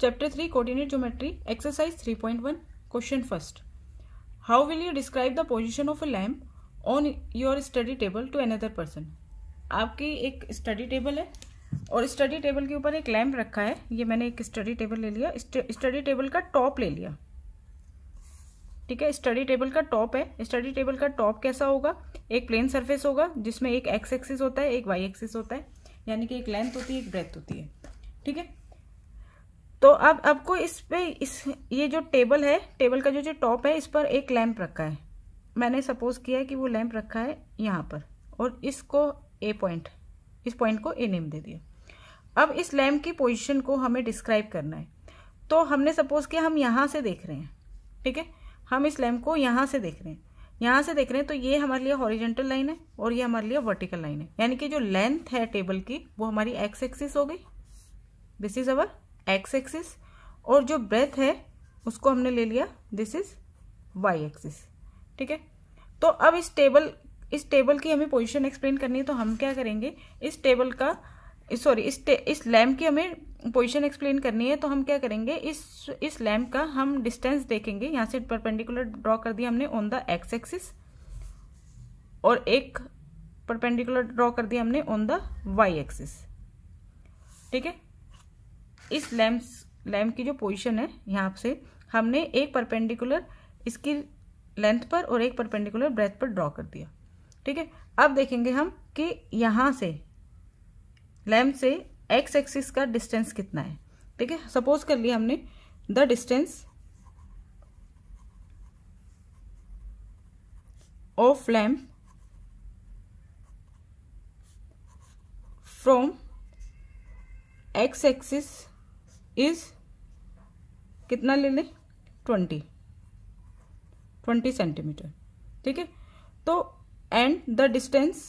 chapter three coordinate geometry exercise three point one question first how will you describe the position of a lamp on your study table to another person आपकी एक study table है और study table के ऊपर एक lamp रखा है ये मैंने एक स्टडी टेबल ले लिया स्टडी टेबल का टॉप ले लिया ठीक है स्टडी टेबल का टॉप है स्टडी टेबल का टॉप कैसा होगा एक प्लेन सरफेस होगा जिसमें एक एक्स एक्सिस होता है एक वाई एक्सिस होता है यानी कि एक लेंथ होती है एक ब्रेथ होती है ठीक है तो अब आपको इस पे इस ये जो टेबल है टेबल का जो जो टॉप है इस पर एक लैंप रखा है मैंने सपोज किया है कि वो लैंप रखा है यहाँ पर और इसको ए पॉइंट इस पॉइंट को ए नेम दे दिया अब इस लैंप की पोजीशन को हमें डिस्क्राइब करना है तो हमने सपोज किया हम यहाँ से देख रहे हैं ठीक है हम इस लैम्प को यहाँ से देख रहे हैं यहाँ से देख रहे हैं तो ये हमारे लिए हॉरिजेंटल लाइन है और ये हमारे लिए वर्टिकल लाइन है यानी कि जो लेंथ है टेबल की वो हमारी एक्स एक्सिस हो गई this is our X axis और जो ब्रेथ है उसको हमने ले लिया दिस इज वाई एक्सिस ठीक है तो अब इस टेबल इस टेबल की हमें पोजीशन एक्सप्लेन करनी है तो हम क्या करेंगे इस टेबल का सॉरी इस इस लैम्प की हमें पोजीशन एक्सप्लेन करनी है तो हम क्या करेंगे इस इस लैम्प का हम डिस्टेंस देखेंगे यहाँ से परपेंडिकुलर ड्रॉ कर दिया हमने ऑन द एक्स एक्सिस और एक परपेंडिकुलर ड्रॉ कर दिया हमने ऑन द वाई एक्सिस ठीक है इस लैम्प्स लैम्प की जो पोजीशन है यहाँ से हमने एक परपेंडिकुलर इसकी लेंथ पर और एक परपेंडिकुलर ब्रेथ पर ड्रॉ कर दिया ठीक है अब देखेंगे हम कि यहाँ से लैम्प से एक्स एक्सिस का डिस्टेंस कितना है ठीक है सपोज कर लिया हमने the distance of lamp from X axis is कितना ले लें ट्वेंटी ट्वेंटी सेंटीमीटर ठीक है तो and the distance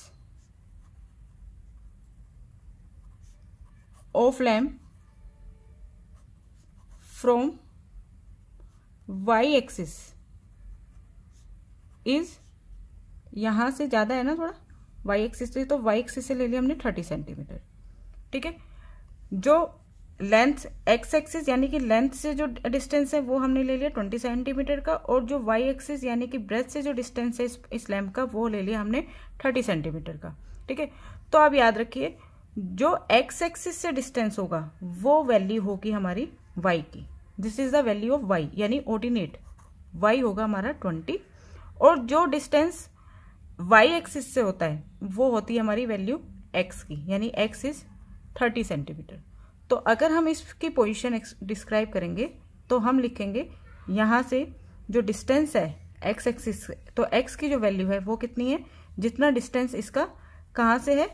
of lam from Y axis is यहां से ज़्यादा है ना थोड़ा वाई एक्सिस तो वाई एक्सिस तो से ले लिया हमने थर्टी सेंटीमीटर ठीक है जो लेंथ एक्स एक्सिस यानी कि लेंथ से जो डिस्टेंस है वो हमने ले लिया 20 सेंटीमीटर का और जो वाई एक्सिस यानी कि ब्रेथ से जो डिस्टेंस है इस, लैम्प का वो ले लिया हमने 30 सेंटीमीटर का ठीक है तो आप याद रखिए जो एक्स एक्सिस से डिस्टेंस होगा वो वैल्यू होगी हमारी वाई की this is the value of Y यानी ओर्डिनेट वाई होगा हमारा ट्वेंटी और जो डिस्टेंस वाई एक्सिस से होता है वो होती है हमारी वैल्यू एक्स की यानी एक्स इज थर्टी सेंटीमीटर तो अगर हम इसकी पोजीशन डिस्क्राइब करेंगे तो हम लिखेंगे यहाँ से जो डिस्टेंस है एक्स एक्सिस तो एक्स की जो वैल्यू है वो कितनी है जितना डिस्टेंस इसका कहाँ से है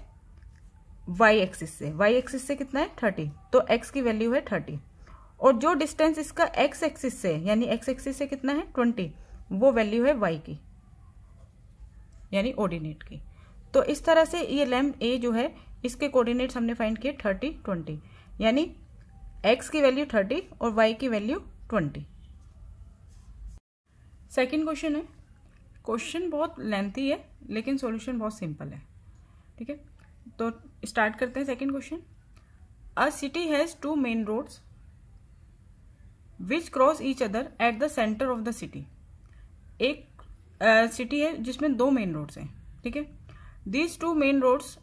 वाई एक्सिस से वाई एक्सिस से कितना है थर्टी तो एक्स की वैल्यू है थर्टी और जो डिस्टेंस इसका एक्स एक्सिस से यानी एक्स एक्सिस से कितना है ट्वेंटी वो वैल्यू है वाई की यानी ऑर्डिनेट की तो इस तरह से ये लैम्प ए जो है इसके कोऑर्डिनेट्स हमने फाइंड किए थर्टी ट्वेंटी यानी एक्स की वैल्यू थर्टी और वाई की वैल्यू ट्वेंटी सेकेंड क्वेश्चन है क्वेश्चन बहुत लेंथी है लेकिन सॉल्यूशन बहुत सिंपल है ठीक है तो स्टार्ट करते हैं second question a city has two main roads which cross each other at the centre of the city एक सिटी uh, है जिसमें दो मेन रोड्स हैं ठीक है these two main roads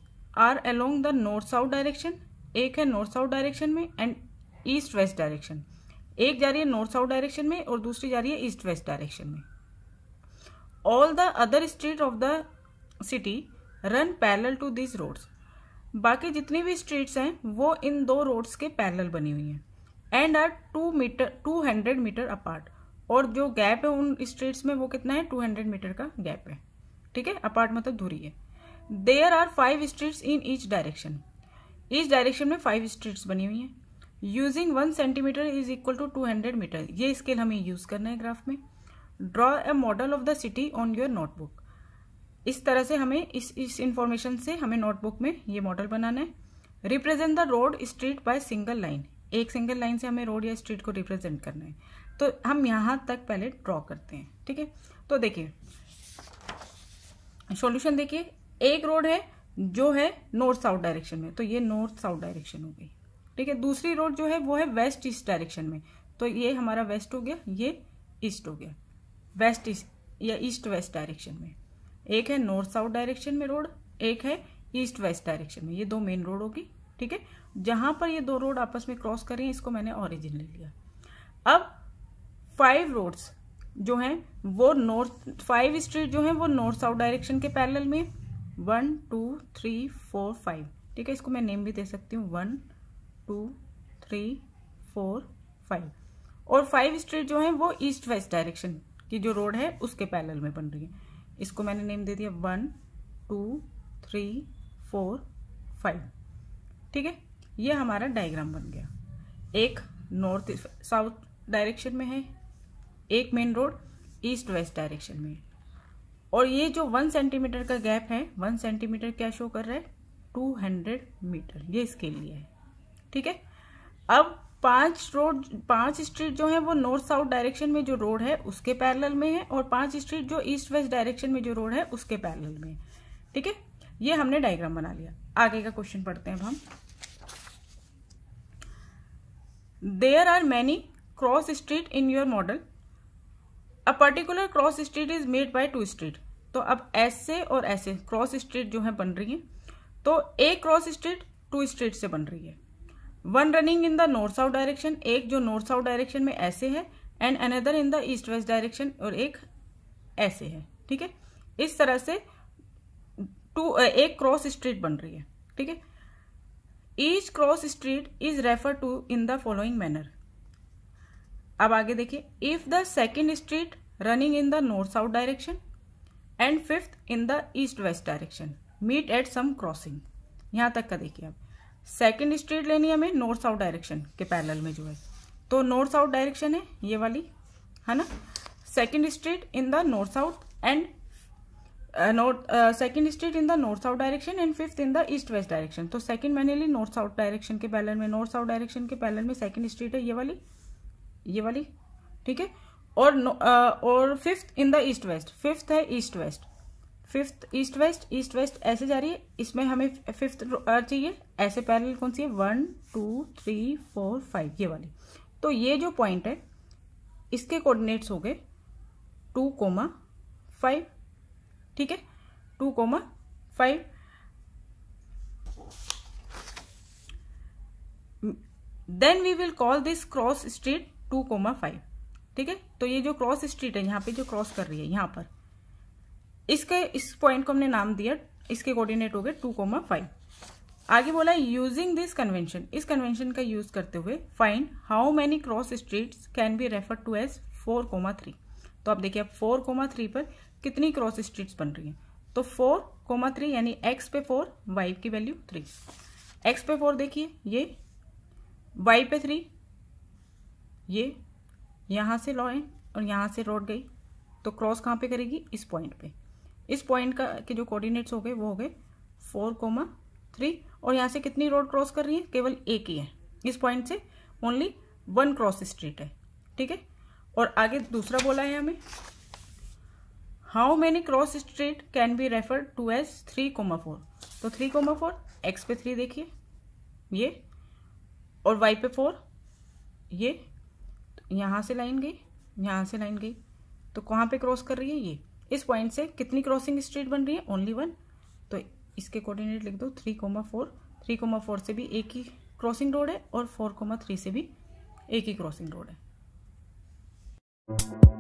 are along the north south direction एक है north south direction में एंड ईस्ट वेस्ट डायरेक्शन एक जा रही है नॉर्थ साउथ डायरेक्शन में और दूसरी जा रही है ईस्ट वेस्ट डायरेक्शन में all the other street of the city run parallel to this roads बाकी जितनी भी स्ट्रीट्स हैं वो इन दो रोड्स के पैरेलल बनी हुई हैं and are two meter two hundred meter apart और जो गैप है उन स्ट्रीट्स में वो कितना है टू हंड्रेड मीटर का गैप है ठीक है अपार्ट मतलब दूरी है there are five streets in each direction इस डायरेक्शन में फाइव स्ट्रीट्स बनी हुई हैं using one centimeter is equal to two hundred meter ये स्केल हमें यूज करना है ग्राफ में draw a model of the city on your notebook इस तरह से हमें इस इस इंफॉर्मेशन से हमें नोटबुक में ये मॉडल बनाना है represent the road street by single line एक सिंगल लाइन से हमें रोड या स्ट्रीट को रिप्रेजेंट करना है तो हम यहाँ तक पहले ड्रॉ करते हैं ठीक है तो देखिए सॉल्यूशन देखिए एक रोड है जो है नॉर्थ साउथ डायरेक्शन में तो ये नॉर्थ साउथ डायरेक्शन हो गई ठीक है दूसरी रोड जो है वो है वेस्ट ईस्ट डायरेक्शन में तो ये हमारा वेस्ट हो गया ये ईस्ट हो गया वेस्ट ईस्ट या ईस्ट वेस्ट डायरेक्शन में एक है नॉर्थ साउथ डायरेक्शन में रोड एक है ईस्ट वेस्ट डायरेक्शन में ये दो मेन रोड होगी ठीक है जहां पर ये दो रोड आपस में क्रॉस करें इसको मैंने ऑरिजिन ले लिया अब फाइव रोड्स जो हैं वो नॉर्थ फाइव स्ट्रीट जो हैं वो नॉर्थ साउथ डायरेक्शन के पैरेलल में one two three four five ठीक है इसको मैं नेम भी दे सकती हूँ one two three four five और फाइव स्ट्रीट जो है वो ईस्ट वेस्ट डायरेक्शन की जो रोड है उसके पैरेलल में बन रही है इसको मैंने नेम दे दिया one two three four five ठीक है ये हमारा डायग्राम बन गया एक नॉर्थ साउथ डायरेक्शन में है एक main road east west direction में है और ये जो वन सेंटीमीटर का गैप है वन सेंटीमीटर क्या शो कर रहा है टू हंड्रेड मीटर ये इसके लिए है ठीक है अब पांच रोड पांच स्ट्रीट जो है वो नॉर्थ साउथ डायरेक्शन में जो रोड है उसके पैरेलल में है और पांच स्ट्रीट जो ईस्ट वेस्ट डायरेक्शन में जो रोड है उसके पैरेलल में है ठीक है ये हमने डायग्राम बना लिया आगे का क्वेश्चन पढ़ते हैं अब हम there are many cross street in your model a particular cross street is made by two street तो अब ऐसे और ऐसे क्रॉस स्ट्रीट जो है बन रही है तो एक क्रॉस स्ट्रीट टू स्ट्रीट से बन रही है one running in the north south direction एक जो नॉर्थ साउथ डायरेक्शन में ऐसे है and another in the east west direction और एक ऐसे है ठीक है इस तरह से टू एक क्रॉस स्ट्रीट बन रही है ठीक है each cross street is refer to in the following manner अब आगे देखिए if the second street running in the north-south direction and fifth in the east west direction meet at some crossing यहाँ तक का देखिए अब सेकेंड स्ट्रीट लेनी है हमें नॉर्थ साउथ डायरेक्शन के पैरल में जो है तो नॉर्थ साउथ डायरेक्शन है ये वाली है ना second street in the north south and north second street in the north south direction and fifth in the east west direction तो सेकेंड मैंने ली नॉर्थ साउथ डायरेक्शन के पैरल में नॉर्थ साउथ डायरेक्शन के पैरल में second street है ये वाली ये वाली ठीक है और uh, और fifth in the east west fifth है east west fifth east west east west ऐसे जा रही है इसमें हमें फिफ्थ uh, चाहिए ऐसे पैरेलल कौन सी है one two three four five ये वाली तो ये जो पॉइंट है इसके कोऑर्डिनेट्स हो गए टू कोमा फाइव ठीक है two comma five then we will call this cross street two comma five ठीक है तो ये जो क्रॉस स्ट्रीट है यहाँ पे जो क्रॉस कर रही है यहाँ पर इसके इस पॉइंट को हमने नाम दिया इसके कोऑर्डिनेट हो गए टू कोमा फाइव आगे बोला यूजिंग दिस कन्वेंशन इस कन्वेंशन का यूज करते हुए find how many cross street can be refer to as four comma three तो आप देखिए फोर कोमा थ्री पर कितनी क्रॉस स्ट्रीट्स बन रही हैं तो फोर कोमा थ्री यानी एक्स पे फोर वाई की वैल्यू थ्री एक्स पे फोर देखिए ये वाई पे थ्री ये यहाँ से लॉ और यहाँ से रोड गई तो क्रॉस कहाँ पे करेगी इस पॉइंट पे इस पॉइंट का के जो कोऑर्डिनेट्स हो गए वो हो गए फोर कोमा थ्री और यहाँ से कितनी रोड क्रॉस कर रही है केवल एक ही है इस पॉइंट से ओनली वन क्रॉस स्ट्रीट है ठीक है और आगे दूसरा बोला है हमें how many cross street can be refer to as three comma four तो थ्री कोमा फोर एक्स पे थ्री देखिए ये और वाई पे फोर ये यहाँ से लाइन गई यहाँ से लाइन गई तो कहाँ पे क्रॉस कर रही है ये इस पॉइंट से कितनी क्रॉसिंग स्ट्रेट बन रही है ओनली वन तो इसके कोऑर्डिनेट लिख दो three comma four three comma four से भी एक ही क्रॉसिंग रोड है और फोर कोमा थ्री से भी एक ही क्रॉसिंग रोड है